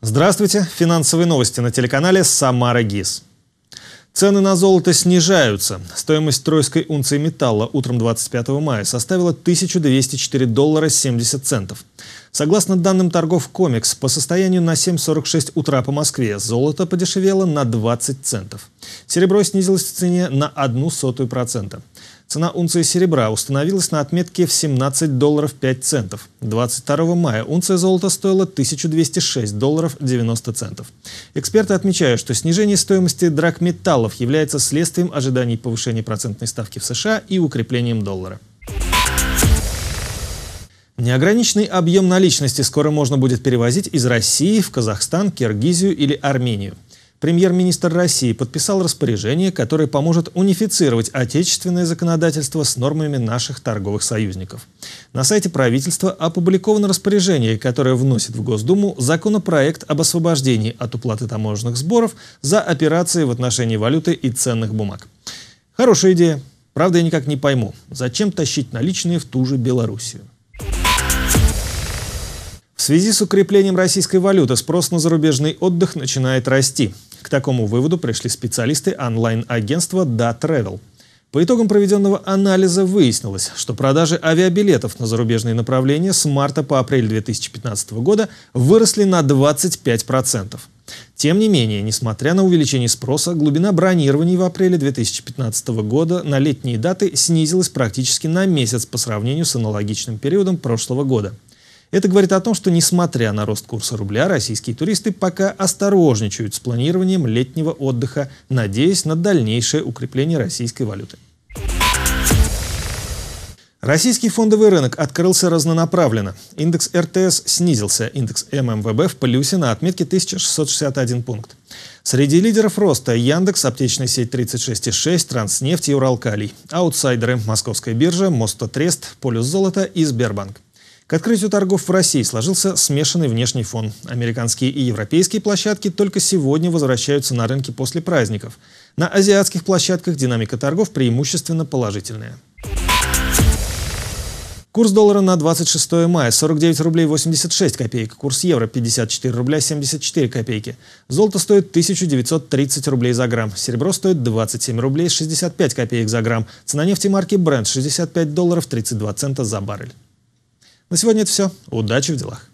Здравствуйте, финансовые новости на телеканале «Самара ГИС». Цены на золото снижаются. Стоимость тройской унции металла утром 25 мая составила 1204 доллара 70 центов. Согласно данным торгов «Комикс», по состоянию на 7.46 утра по Москве золото подешевело на 20 центов. Серебро снизилось в цене на 1 сотую процента. Цена унции серебра установилась на отметке в 17 долларов 5 центов. 22 мая унция золота стоила 1206 долларов 90 центов. Эксперты отмечают, что снижение стоимости драгметаллов является следствием ожиданий повышения процентной ставки в США и укреплением доллара. Неограниченный объем наличности скоро можно будет перевозить из России в Казахстан, Киргизию или Армению премьер-министр России подписал распоряжение, которое поможет унифицировать отечественное законодательство с нормами наших торговых союзников. На сайте правительства опубликовано распоряжение, которое вносит в Госдуму законопроект об освобождении от уплаты таможенных сборов за операции в отношении валюты и ценных бумаг. Хорошая идея. Правда, я никак не пойму, зачем тащить наличные в ту же Белоруссию. В связи с укреплением российской валюты спрос на зарубежный отдых начинает расти. К такому выводу пришли специалисты онлайн-агентства Da По итогам проведенного анализа выяснилось, что продажи авиабилетов на зарубежные направления с марта по апрель 2015 года выросли на 25%. Тем не менее, несмотря на увеличение спроса, глубина бронирований в апреле 2015 года на летние даты снизилась практически на месяц по сравнению с аналогичным периодом прошлого года – это говорит о том, что несмотря на рост курса рубля, российские туристы пока осторожничают с планированием летнего отдыха, надеясь на дальнейшее укрепление российской валюты. Российский фондовый рынок открылся разнонаправленно. Индекс РТС снизился, индекс ММВБ в плюсе на отметке 1661 пункт. Среди лидеров роста Яндекс, аптечная сеть 36,6, Транснефть и Уралкалий. Аутсайдеры – Московская биржа, Мостотрест, Полюс золота и Сбербанк. К открытию торгов в России сложился смешанный внешний фон. Американские и европейские площадки только сегодня возвращаются на рынки после праздников. На азиатских площадках динамика торгов преимущественно положительная. Курс доллара на 26 мая 49 рублей 86 копеек, курс евро 54 рубля 74 копейки. Золото стоит 1930 рублей за грамм, серебро стоит 27 рублей 65 копеек за грамм, цена нефти марки Brent 65 долларов 32 цента за баррель. На сегодня это все. Удачи в делах!